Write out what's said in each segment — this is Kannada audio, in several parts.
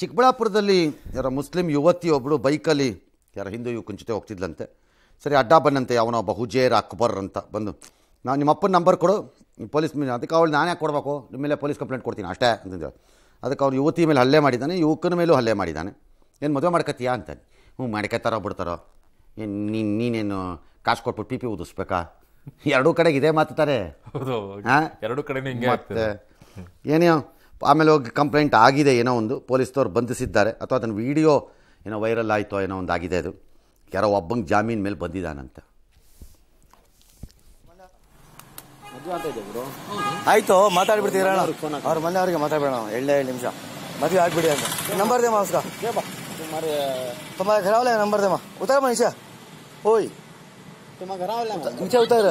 ಚಿಕ್ಕಬಳ್ಳಾಪುರದಲ್ಲಿ ಯಾರ ಮುಸ್ಲಿಂ ಯುವತಿಯೊಬ್ಬಳು ಬೈಕಲ್ಲಿ ಯಾರ ಹಿಂದೂ ಯುವಕನ ಜೊತೆ ಹೋಗ್ತಿದ್ಲಂತೆ ಸರಿ ಅಡ್ಡ ಬಂದಂತೆ ಯಾವನೋ ಬಹುಜೇರ್ ಅಕ್ಬರ್ ಅಂತ ಬಂದು ನಾನು ನಿಮ್ಮ ಅಪ್ಪನ ನಂಬರ್ ಕೊಡು ಪೊಲೀಸ್ ಮೇಲೆ ಅದಕ್ಕೆ ಅವಳು ನಾನು ಯಾಕೆ ಕೊಡಬೇಕು ನಿಮ್ಮ ಮೇಲೆ ಪೊಲೀಸ್ ಕಂಪ್ಲೇಂಟ್ ಕೊಡ್ತೀನಿ ಅಷ್ಟೇ ಅಂತಂದ ಅದಕ್ಕೆ ಅವ್ರು ಯುವತಿ ಮೇಲೆ ಹಲ್ಲೆ ಮಾಡಿದ್ದಾನೆ ಯುವಕನ ಮೇಲೂ ಹಲ್ಲೆ ಮಾಡಿದ್ದಾನೆ ಏನು ಮದುವೆ ಮಾಡ್ಕತ್ತೀಯಾ ಅಂತ ಹ್ಞೂ ಮಾಡ್ಕೋತಾರೋ ಬಿಡ್ತಾರೋ ಏನು ನೀನೇನು ಕಾಸು ಕೊಟ್ಬಿಟ್ಟು ಪಿ ಪಿ ಊದಿಸ್ಬೇಕಾ ಎರಡೂ ಕಡೆಗೆ ಇದೇ ಮಾತಾರೆ ಹಾಂ ಎರಡೂ ಕಡೆ ಹಿಂಗೆ ಏನೇ ಆಮೇಲೆ ಹೋಗಿ ಕಂಪ್ಲೇಂಟ್ ಆಗಿದೆ ಏನೋ ಒಂದು ಪೊಲೀಸ್ನವ್ರು ಬಂಧಿಸಿದ್ದಾರೆ ಅಥವಾ ಅದನ್ನು ವಿಡಿಯೋ ಏನೋ ವೈರಲ್ ಆಯಿತೋ ಏನೋ ಒಂದು ಆಗಿದೆ ಅದು ಯಾರೋ ಒಬ್ಬಂಗೆ ಜಾಮೀನು ಮೇಲೆ ಬಂದಿದ್ದಾನಂತೆ ಆಯಿತು ಮಾತಾಡ್ಬಿಡ್ತೀರ ಅವ್ರ ಮೊನ್ನೆ ಅವ್ರಿಗೆ ಮಾತಾಡಬೇಡ ಎಳ್ಳೆ ಎರಡು ನಿಮಿಷ ಮದುವೆ ಆಗ್ಬಿಡಿ ಅಂತ ನಂಬರ್ ದೇಮ ಅವಸ್ಕ ತುಂಬ ಘರಾವಲ್ಲ ನಂಬರ್ ದೇಮ ಉತ್ತರ ಮನುಷ್ಯ ಓಯ್ ತುಂಬ ಘರಾವಲ್ಲ ನಿಮಿಷ ಉತ್ತರ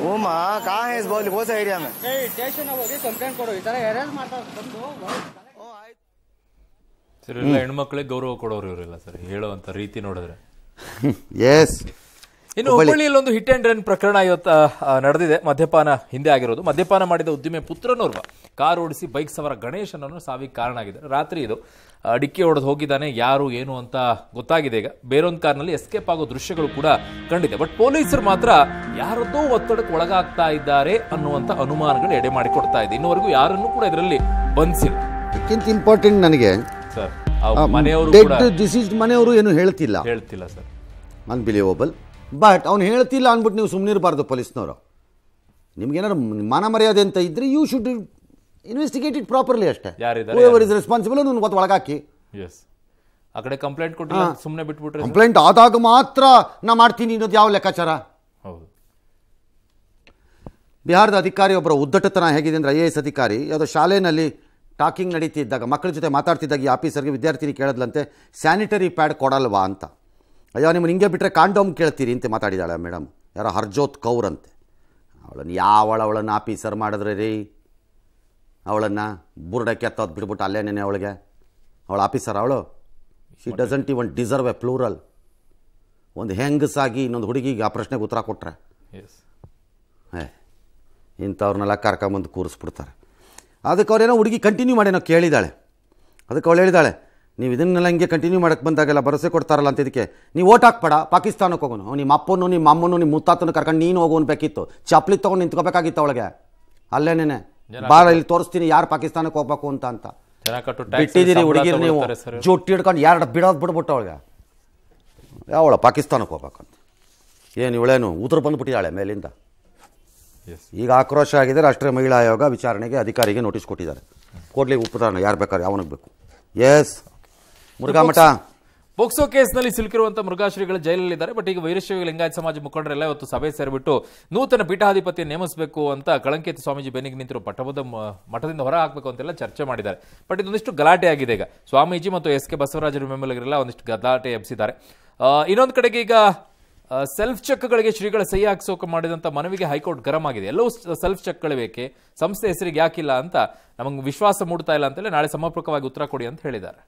ಹ್ಞೂ ಕಾ ಹೇಸ್ ಬೌಲಿ ಹೋಸ ಏರಿಯಾ ಮೇ ಸ್ಟೇಷನ್ ಹೋಗಿ ಕಂಪ್ಲೇಂಟ್ ಕೊಡು ಈ ಥರ ಎರೇಸ್ ಮಾಡ್ತಾರೆ ಸರ್ ಎಲ್ಲ ಹೆಣ್ಮಕ್ಳಿಗೆ ಗೌರವ ಕೊಡೋರು ಇವರೆಲ್ಲ ಸರ್ ಹೇಳೋ ರೀತಿ ನೋಡಿದ್ರೆ ಎಸ್ ಇನ್ನು ಹುಬ್ಬಳ್ಳಿಯಲ್ಲಿ ಒಂದು ಹಿಟ್ ಅಂಡ್ ರನ್ ಪ್ರಕರಣ ಇವತ್ತ ನಡೆದಿದೆ ಮದ್ಯಪಾನ ಹಿಂದೆ ಆಗಿರೋದು ಮದ್ಯಪಾನ ಮಾಡಿದ ಉದ್ದಿಮೆ ಪುತ್ರನೋರ್ವ ಕಾರ್ ಓಡಿಸಿ ಬೈಕ್ ಸವಾರ ಗಣೇಶನನ್ನು ಸಾವಿಗೆ ಕಾರಣ ಆಗಿದೆ ರಾತ್ರಿ ಇದು ಡಿಕ್ಕಿ ಹೊಡೆದು ಹೋಗಿದ್ದಾನೆ ಯಾರು ಏನು ಅಂತ ಗೊತ್ತಾಗಿದೆ ಈಗ ಬೇರೊಂದು ಕಾರ್ನಲ್ಲಿ ಎಸ್ಕೇಪ್ ಆಗೋ ದೃಶ್ಯಗಳು ಕೂಡ ಕಂಡಿದೆ ಬಟ್ ಪೊಲೀಸರು ಮಾತ್ರ ಯಾರದ್ದೋ ಒತ್ತಡಕ್ಕೆ ಒಳಗಾಗ್ತಾ ಇದ್ದಾರೆ ಅನ್ನುವಂಥ ಅನುಮಾನಗಳು ಎಡೆ ಮಾಡಿಕೊಡ್ತಾ ಇದೆ ಇನ್ನುವರೆಗೂ ಯಾರನ್ನು ಕೂಡ ಇದರಲ್ಲಿ ಬಂಧಿಸಿಲ್ಲ ಅತ್ಯಂತ ಇಂಪಾರ್ಟೆಂಟ್ ನನಗೆ ಸರ್ ಮನೆಯವರು ಮನೆಯವರು ಏನು ಹೇಳ್ತಿಲ್ಲ ಹೇಳ್ತಿಲ್ಲ ಸರ್ ಅನ್ಬಿಲಿಯೇಬಲ್ ಬಟ್ ಅವ್ನು ಹೇಳ್ತಿಲ್ಲ ಅಂದ್ಬಿಟ್ಟು ನೀವು ಸುಮ್ಮನೆ ಇರಬಾರ್ದು ಪೊಲೀಸ್ನವರು ನಿಮ್ಗೇನಾರು ಮಾನ ಮರ್ಯಾದೆ ಅಂತ ಇದ್ರೆ you should investigate it properly ಅಷ್ಟೇ ಇಸ್ ರೆಸ್ಪಾನ್ಸಿಬಲ್ ನನ್ನ ಗೊತ್ತು ಒಳಗಾಕಿ ಎಸ್ ಆ ಕಡೆ ಕಂಪ್ಲೇಂಟ್ ಕೊಟ್ಟಿಲ್ಲ ಸುಮ್ಮನೆ ಬಿಟ್ಬಿಟ್ರೆ ಕಂಪ್ಲೇಂಟ್ ಆದಾಗ ಮಾತ್ರ ನಾ ಮಾಡ್ತೀನಿ ಇನ್ನೊಂದು ಯಾವ ಲೆಕ್ಕಾಚಾರ ಹೌದು ಬಿಹಾರದ ಅಧಿಕಾರಿ ಒಬ್ಬರ ಉದ್ದಟತನ ಹೇಗಿದೆ ಅಂದರೆ ಐ ಎ ಎಸ್ ಅಧಿಕಾರಿ ಯಾವುದೋ ಶಾಲೆಯಲ್ಲಿ ಟಾಕಿಂಗ್ ನಡೀತಿದ್ದಾಗ ಮಕ್ಕಳ ಜೊತೆ ಮಾತಾಡ್ತಿದ್ದಾಗ ಈ ಆಫೀಸರ್ಗೆ ವಿದ್ಯಾರ್ಥಿನಿ ಕೇಳದ್ಲಂತೆ ಸ್ಯಾನಿಟರಿ ಪ್ಯಾಡ್ ಕೊಡಲ್ವಾ ಅಂತ ಅಯ್ಯೋ ನಿಮ್ಮನ್ನು ಹಿಂಗೆ ಬಿಟ್ಟರೆ ಕಾಂಡೋಮ್ ಕೇಳ್ತೀರಿ ಅಂತ ಮಾತಾಡಿದಾಳೆ ಮೇಡಮ್ ಯಾರೋ ಹರ್ಜೋತ್ ಕೌರ್ ಅಂತೆ ಅವಳನ್ನು ಯಾವಳ ಅವಳನ್ನು ಆಫೀಸರ್ ಮಾಡಿದ್ರೆ ರೀ ಅವಳನ್ನು ಬುರ್ಡಕ್ಕೆ ಎತ್ತೋದು ಬಿಡ್ಬಿಟ್ಟು ಅಲ್ಲೇ ನೆನೆ ಅವಳಿಗೆ ಅವಳು ಆಫೀಸರ್ ಅವಳು she doesn't even deserve a plural ಒಂದು ಹೆಂಗಸಾಗಿ ಇನ್ನೊಂದು ಹುಡುಗಿಗೆ ಆ ಪ್ರಶ್ನೆಗೆ ಉತ್ತರ ಕೊಟ್ಟರೆ ಏ ಇಂಥವ್ರನ್ನೆಲ್ಲ ಕರ್ಕೊಂಬಂದು ಕೂರಿಸ್ಬಿಡ್ತಾರೆ ಅದಕ್ಕೆ ಅವ್ರೇನೋ ಹುಡುಗಿ ಕಂಟಿನ್ಯೂ ಮಾಡೇನೋ ಕೇಳಿದಾಳೆ ಅದಕ್ಕೆ ಅವಳು ಹೇಳಿದಾಳೆ ನೀವು ಇದನ್ನೆಲ್ಲ ಹಿಂಗೆ ಕಂಟಿನ್ಯೂ ಮಾಡೋಕ್ಕೆ ಬಂದಾಗೆಲ್ಲ ಭರೋಸೆ ಕೊಡ್ತಾರಲ್ಲ ಅಂತ ಇದಕ್ಕೆ ನೀವು ಓಟ್ ಹಾಕ್ಬೇಡ ಪಾಕಿಸ್ತಾನಕ್ಕೆ ಹೋಗೋನು ನಿಮ್ಮ ಅಪ್ಪನು ನಿಮ್ಮ ಅಮ್ಮನು ನಿಮ್ಮ ಮುತ್ತಾತನೂ ಕರ್ಕೊಂಡು ನೀನು ಹೋಗೋನು ಬೇಕಿತ್ತು ಚಪ್ಲಿ ತೊಗೊಂಡು ನಿಂತ್ಕೋಬೇಕಾಗಿತ್ತು ಅವಳಿಗೆ ಅಲ್ಲೇನೇ ಬಾರ ಇಲ್ಲಿ ತೋರಿಸ್ತೀನಿ ಯಾರು ಪಾಕಿಸ್ತಾನಕ್ಕೆ ಹೋಗ್ಬೇಕು ಅಂತ ಅಂತ ಬಿಟ್ಟಿದ್ದೀರಿ ಹುಡುಗಿರು ನೀವು ಜುಟ್ಟಿ ಹಿಡ್ಕೊಂಡು ಎರಡು ಬಿಡೋದು ಬಿಡ್ಬಿಟ್ಟು ಅವಳಿಗೆ ಯಾವಳ ಪಾಕಿಸ್ತಾನಕ್ಕೆ ಹೋಗ್ಬೇಕಂತ ಏನು ಇವಳೇನು ಉದುರು ಬಂದುಬಿಟ್ಟಿದ್ದಾಳೆ ಮೇಲಿಂದ ಈಗ ಆಕ್ರೋಶ ಆಗಿದೆ ರಾಷ್ಟ್ರೀಯ ಮಹಿಳಾ ಆಯೋಗ ವಿಚಾರಣೆಗೆ ಅಧಿಕಾರಿಗೆ ನೋಟಿಸ್ ಕೊಟ್ಟಿದ್ದಾರೆ ಕೊಡಲಿ ಉಪದಾನ ಯಾರು ಬೇಕಾದ್ರೆ ಅವನಿಗೆ ಬೇಕು ಎಸ್ ಮುರುಘಾಮಠ ಪೋಕ್ಸೋ ಕೇಸ್ನಲ್ಲಿ ಸಿಲುಕಿರುವಂತ ಮೃಗಾಶ್ರೀಗಳು ಜೈಲಲ್ಲಿದ್ದಾರೆ ಬಟ್ ಈಗ ವೀರಶೈವ ಲಿಂಗಾಯತ ಸಮಾಜ ಮುಖಂಡರೆಲ್ಲ ಇವತ್ತು ಸಭೆ ಸೇರಿಬಿಟ್ಟು ನೂತನ ಪೀಠಾಧಿಪತಿ ನೇಮಿಸಬೇಕು ಅಂತ ಕಳಂಕಿತ ಸ್ವಾಮೀಜಿ ಬೆನ್ನಿಗೆ ನಿಂತಿರುವ ಪಟ್ಟಭದ ಮಠದಿಂದ ಹೊರ ಹಾಕಬೇಕು ಅಂತೆಲ್ಲ ಚರ್ಚೆ ಮಾಡಿದ್ದಾರೆ ಬಟ್ ಇದೊಂದಿಷ್ಟು ಗಲಾಟೆ ಆಗಿದೆ ಈಗ ಸ್ವಾಮೀಜಿ ಮತ್ತು ಎಸ್ ಕೆ ಬಸವರಾಜರ ಬೆಂಬಲಿಗರೆಲ್ಲ ಒಂದಿಷ್ಟು ಗಲಾಟೆ ಎಬ್ಸಿದ್ದಾರೆ ಇನ್ನೊಂದು ಕಡೆಗೆ ಈಗ ಸೆಲ್ಫ್ ಚೆಕ್ಗಳಿಗೆ ಶ್ರೀಗಳ ಸಹಿ ಹಾಕಿಸೋಕೆ ಮಾಡಿದಂಥ ಮನವಿಗೆ ಹೈಕೋರ್ಟ್ ಗರಂ ಆಗಿದೆ ಎಲ್ಲವೂ ಸೆಲ್ಫ್ ಚೆಕ್ಗಳು ಬೇಕೆ ಸಂಸ್ಥೆ ಹೆಸರಿಗೆ ಯಾಕಿಲ್ಲ ಅಂತ ನಮಗೆ ವಿಶ್ವಾಸ ಮೂಡ್ತಾ ಇಲ್ಲ ಅಂತೇಳಿ ನಾಳೆ ಸಮರ್ಪಕವಾಗಿ ಉತ್ತರ ಕೊಡಿ ಅಂತ ಹೇಳಿದ್ದಾರೆ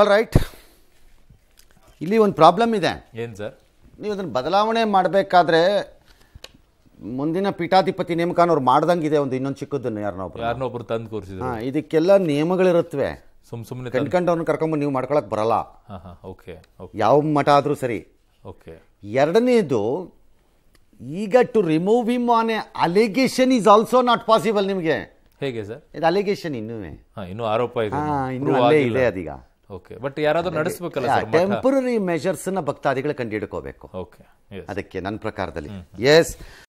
ಆಲ್ ರೈಟ್ ಇಲ್ಲಿ ಒಂದು ಪ್ರಾಬ್ಲಮ್ ಇದೆ ಏನು ಸರ್ ನೀವು ಅದನ್ನು ಬದಲಾವಣೆ ಮಾಡಬೇಕಾದ್ರೆ ಮುಂದಿನ ಪೀಠಾಧಿಪತಿ ನೇಮಕನವ್ರು ಅವ್ರು ಮಾಡ್ದಂಗಿದೆ ಒಂದು ಇನ್ನೊಂದು ಚಿಕ್ಕದನ್ನು ಯಾರನ್ನೊಬ್ರು ಯಾರನ್ನೊಬ್ರು ತಂದು ಕೂರಿಸಿದ್ರು ಹಾಂ ಇದಕ್ಕೆಲ್ಲ ನಿಯಮಗಳಿರುತ್ತವೆ ಸುಮ್ ಸುಮ್ಮನೆ ಕಂಡ್ಕೊಂಡವ್ನ ಕರ್ಕೊಂಬಂದು ನೀವು ಮಾಡ್ಕೊಳಕ್ಕೆ ಬರಲ್ಲ ಓಕೆ ಯಾವ ಮಠ ಆದರೂ ಸರಿ ಓಕೆ ಎರಡನೇದು ಈಗ to remove him on a allegation is also not possible ನಿಮಗೆ ಹೇಗೆ ಸರ್ ಇದು ಅಲಿಗೇಷನ್ ಇನ್ನೂ ಇನ್ನೂ ಆರೋಪ ಇದೆ ಅದೀಗ ಓಕೆ ಬಟ್ ಯಾರಾದರೂ ನಡೆಸಬೇಕಲ್ಲ ಟೆಂಪರರಿ ಮೆಷರ್ಸ್ನ ಭಕ್ತಾದಿಗಳು ಕಂಡು ಹಿಡ್ಕೋಬೇಕು ಓಕೆ ಅದಕ್ಕೆ ನನ್ನ ಪ್ರಕಾರದಲ್ಲಿ ಎಸ್